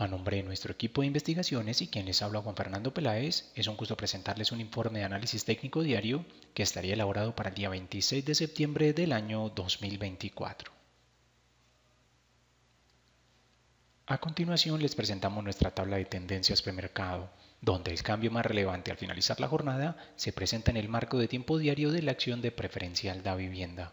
A nombre de nuestro equipo de investigaciones y quien les habla Juan Fernando Peláez, es un gusto presentarles un informe de análisis técnico diario que estaría elaborado para el día 26 de septiembre del año 2024. A continuación les presentamos nuestra tabla de tendencias premercado, donde el cambio más relevante al finalizar la jornada se presenta en el marco de tiempo diario de la acción de preferencial da vivienda.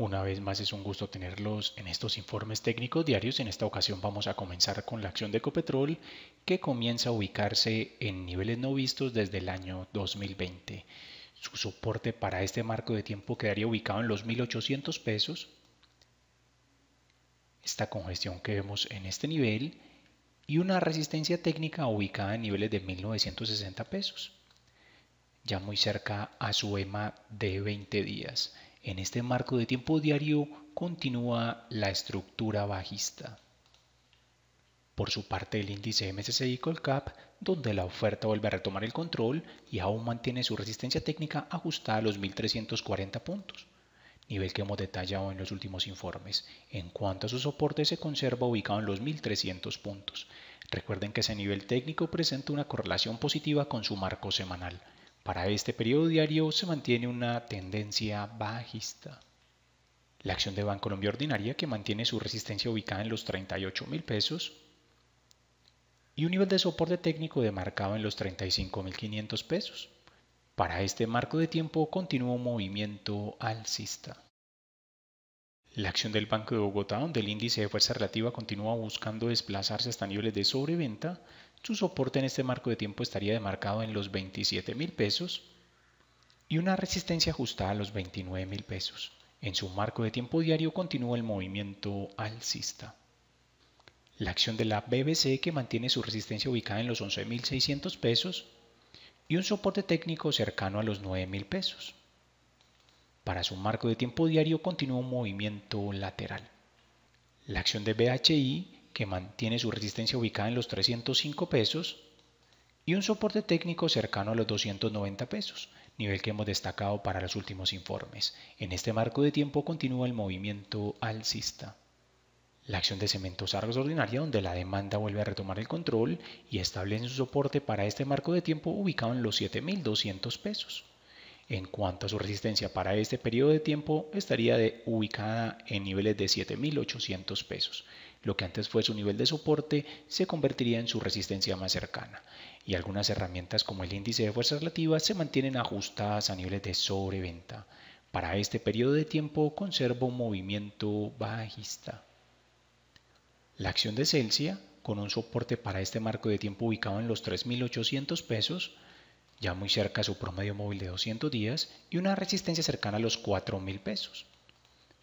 Una vez más es un gusto tenerlos en estos informes técnicos diarios. En esta ocasión vamos a comenzar con la acción de Ecopetrol que comienza a ubicarse en niveles no vistos desde el año 2020. Su soporte para este marco de tiempo quedaría ubicado en los 1.800 pesos. Esta congestión que vemos en este nivel y una resistencia técnica ubicada en niveles de 1.960 pesos, ya muy cerca a su EMA de 20 días. En este marco de tiempo diario continúa la estructura bajista. Por su parte, el índice MSCI Colcap, donde la oferta vuelve a retomar el control y aún mantiene su resistencia técnica ajustada a los 1340 puntos, nivel que hemos detallado en los últimos informes. En cuanto a su soporte, se conserva ubicado en los 1300 puntos. Recuerden que ese nivel técnico presenta una correlación positiva con su marco semanal. Para este periodo diario se mantiene una tendencia bajista. La acción de Colombia Ordinaria que mantiene su resistencia ubicada en los 38 mil pesos y un nivel de soporte técnico demarcado en los 35.500 pesos. Para este marco de tiempo continúa un movimiento alcista. La acción del Banco de Bogotá, donde el índice de fuerza relativa continúa buscando desplazarse hasta niveles de sobreventa, su soporte en este marco de tiempo estaría demarcado en los 27 mil pesos y una resistencia ajustada a los 29 mil pesos. En su marco de tiempo diario continúa el movimiento alcista. La acción de la BBC que mantiene su resistencia ubicada en los 11.600 pesos y un soporte técnico cercano a los 9.000 pesos. Para su marco de tiempo diario continúa un movimiento lateral. La acción de BHI que mantiene su resistencia ubicada en los 305 pesos y un soporte técnico cercano a los 290 pesos, nivel que hemos destacado para los últimos informes. En este marco de tiempo continúa el movimiento alcista. La acción de cementos argos ordinaria donde la demanda vuelve a retomar el control y establece su soporte para este marco de tiempo ubicado en los 7.200 pesos. En cuanto a su resistencia para este periodo de tiempo estaría ubicada en niveles de 7.800 pesos lo que antes fue su nivel de soporte se convertiría en su resistencia más cercana, y algunas herramientas como el índice de fuerzas relativas se mantienen ajustadas a niveles de sobreventa. Para este periodo de tiempo conservo un movimiento bajista. La acción de Celsia, con un soporte para este marco de tiempo ubicado en los 3.800 pesos, ya muy cerca a su promedio móvil de 200 días y una resistencia cercana a los 4.000 pesos.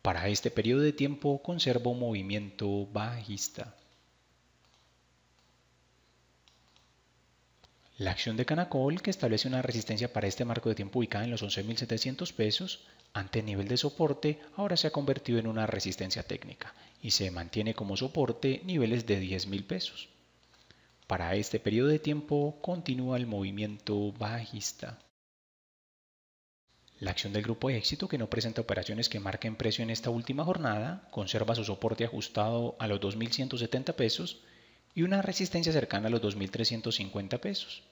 Para este periodo de tiempo conservo movimiento bajista. La acción de Canacol, que establece una resistencia para este marco de tiempo ubicada en los 11.700 pesos, ante nivel de soporte, ahora se ha convertido en una resistencia técnica y se mantiene como soporte niveles de 10.000 pesos. Para este periodo de tiempo continúa el movimiento bajista. La acción del grupo de éxito, que no presenta operaciones que marquen precio en esta última jornada, conserva su soporte ajustado a los 2.170 pesos y una resistencia cercana a los 2.350 pesos.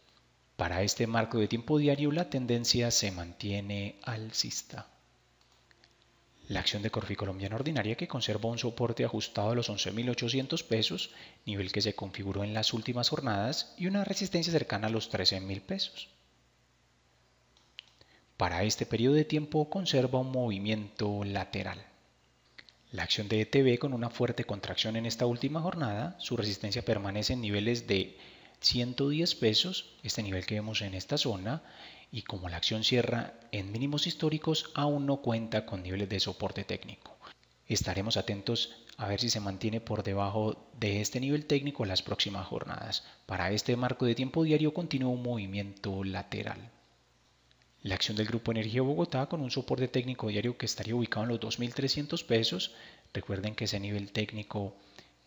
Para este marco de tiempo diario, la tendencia se mantiene alcista. La acción de Corfi Colombiana Ordinaria que conserva un soporte ajustado a los 11.800 pesos, nivel que se configuró en las últimas jornadas, y una resistencia cercana a los 13.000 pesos. Para este periodo de tiempo conserva un movimiento lateral. La acción de ETB con una fuerte contracción en esta última jornada, su resistencia permanece en niveles de 110 pesos, este nivel que vemos en esta zona, y como la acción cierra en mínimos históricos, aún no cuenta con niveles de soporte técnico. Estaremos atentos a ver si se mantiene por debajo de este nivel técnico las próximas jornadas. Para este marco de tiempo diario continúa un movimiento lateral. La acción del Grupo Energía Bogotá con un soporte técnico diario que estaría ubicado en los 2.300 pesos. Recuerden que ese nivel técnico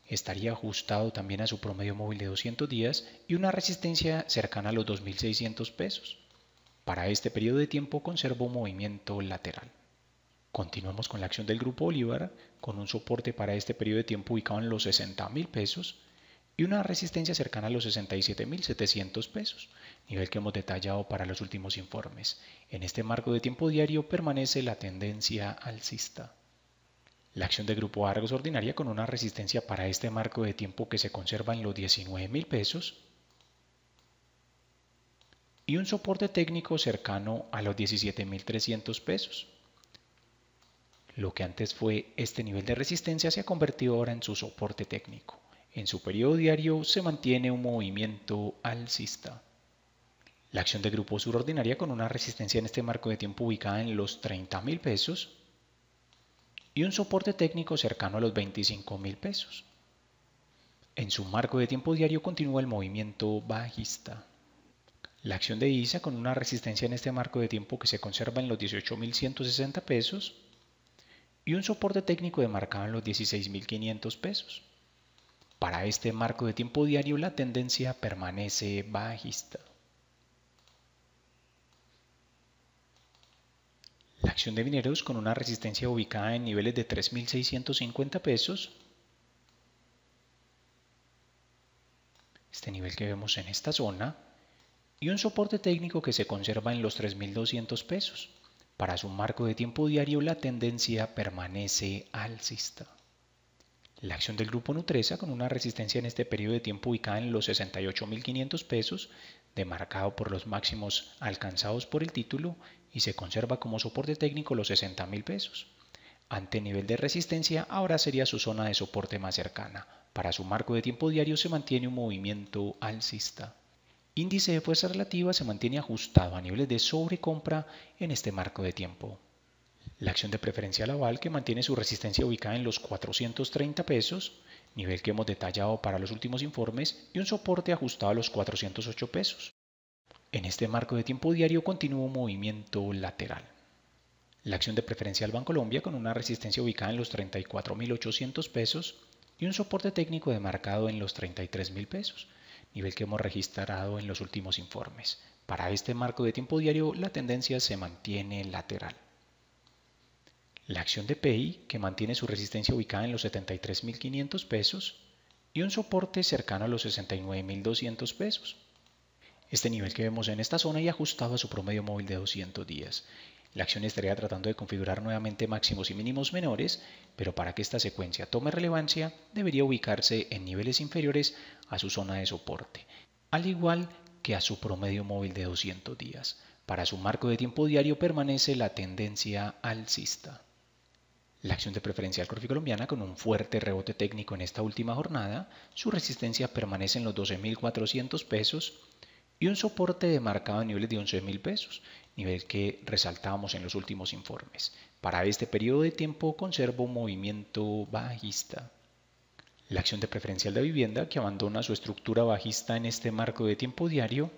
estaría ajustado también a su promedio móvil de 200 días y una resistencia cercana a los 2.600 pesos. Para este periodo de tiempo conservo movimiento lateral. Continuamos con la acción del Grupo Bolívar con un soporte para este periodo de tiempo ubicado en los 60.000 pesos y una resistencia cercana a los 67.700 pesos, nivel que hemos detallado para los últimos informes. En este marco de tiempo diario permanece la tendencia alcista. La acción de grupo Argos ordinaria con una resistencia para este marco de tiempo que se conserva en los 19.000 pesos y un soporte técnico cercano a los 17.300 pesos. Lo que antes fue este nivel de resistencia se ha convertido ahora en su soporte técnico. En su periodo diario se mantiene un movimiento alcista. La acción de grupo subordinaria con una resistencia en este marco de tiempo ubicada en los 30.000 pesos y un soporte técnico cercano a los 25.000 pesos. En su marco de tiempo diario continúa el movimiento bajista. La acción de ISA con una resistencia en este marco de tiempo que se conserva en los 18.160 pesos y un soporte técnico demarcado en los 16.500 pesos. Para este marco de tiempo diario la tendencia permanece bajista. La acción de mineros con una resistencia ubicada en niveles de 3.650 pesos. Este nivel que vemos en esta zona. Y un soporte técnico que se conserva en los 3.200 pesos. Para su marco de tiempo diario la tendencia permanece alcista. La acción del grupo Nutresa, con una resistencia en este periodo de tiempo ubicada en los 68.500 pesos, demarcado por los máximos alcanzados por el título y se conserva como soporte técnico los 60.000 pesos. Ante nivel de resistencia, ahora sería su zona de soporte más cercana. Para su marco de tiempo diario se mantiene un movimiento alcista. Índice de fuerza relativa se mantiene ajustado a niveles de sobrecompra en este marco de tiempo. La acción de Preferencia aval que mantiene su resistencia ubicada en los 430 pesos, nivel que hemos detallado para los últimos informes, y un soporte ajustado a los 408 pesos. En este marco de tiempo diario continúa un movimiento lateral. La acción de Preferencia banco Colombia con una resistencia ubicada en los 34.800 pesos y un soporte técnico demarcado en los 33.000 pesos, nivel que hemos registrado en los últimos informes. Para este marco de tiempo diario la tendencia se mantiene lateral la acción de PI que mantiene su resistencia ubicada en los 73.500 pesos y un soporte cercano a los 69.200 pesos. Este nivel que vemos en esta zona y ajustado a su promedio móvil de 200 días. La acción estaría tratando de configurar nuevamente máximos y mínimos menores, pero para que esta secuencia tome relevancia debería ubicarse en niveles inferiores a su zona de soporte, al igual que a su promedio móvil de 200 días. Para su marco de tiempo diario permanece la tendencia alcista. La acción de preferencial colombiana con un fuerte rebote técnico en esta última jornada, su resistencia permanece en los 12.400 pesos y un soporte de marcado a niveles de 11.000 pesos, nivel que resaltábamos en los últimos informes. Para este periodo de tiempo conservo un movimiento bajista. La acción de preferencial de vivienda que abandona su estructura bajista en este marco de tiempo diario,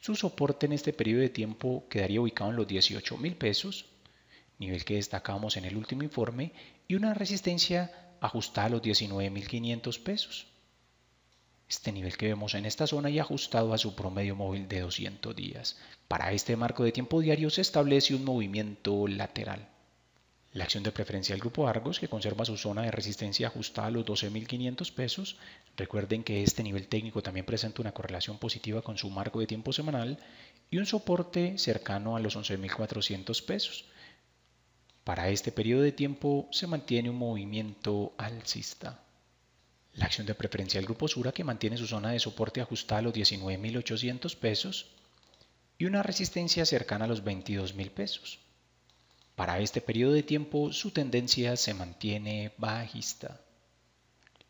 su soporte en este periodo de tiempo quedaría ubicado en los 18.000 pesos nivel que destacamos en el último informe, y una resistencia ajustada a los 19.500 pesos. Este nivel que vemos en esta zona y ajustado a su promedio móvil de 200 días. Para este marco de tiempo diario se establece un movimiento lateral. La acción de preferencia del grupo Argos, que conserva su zona de resistencia ajustada a los 12.500 pesos. Recuerden que este nivel técnico también presenta una correlación positiva con su marco de tiempo semanal y un soporte cercano a los 11.400 pesos. Para este periodo de tiempo se mantiene un movimiento alcista. La acción de preferencia del grupo Sura que mantiene su zona de soporte ajustada a los 19.800 pesos y una resistencia cercana a los 22.000 pesos. Para este periodo de tiempo su tendencia se mantiene bajista.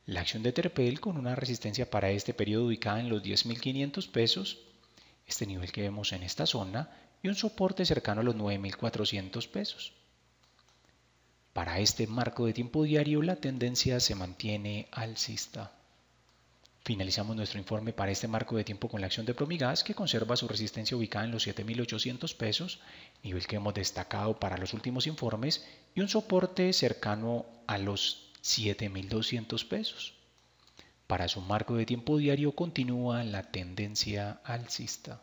La acción de Terpel con una resistencia para este periodo ubicada en los 10.500 pesos, este nivel que vemos en esta zona, y un soporte cercano a los 9.400 pesos. Para este marco de tiempo diario, la tendencia se mantiene alcista. Finalizamos nuestro informe para este marco de tiempo con la acción de Promigas, que conserva su resistencia ubicada en los 7.800 pesos, nivel que hemos destacado para los últimos informes, y un soporte cercano a los 7.200 pesos. Para su marco de tiempo diario continúa la tendencia alcista.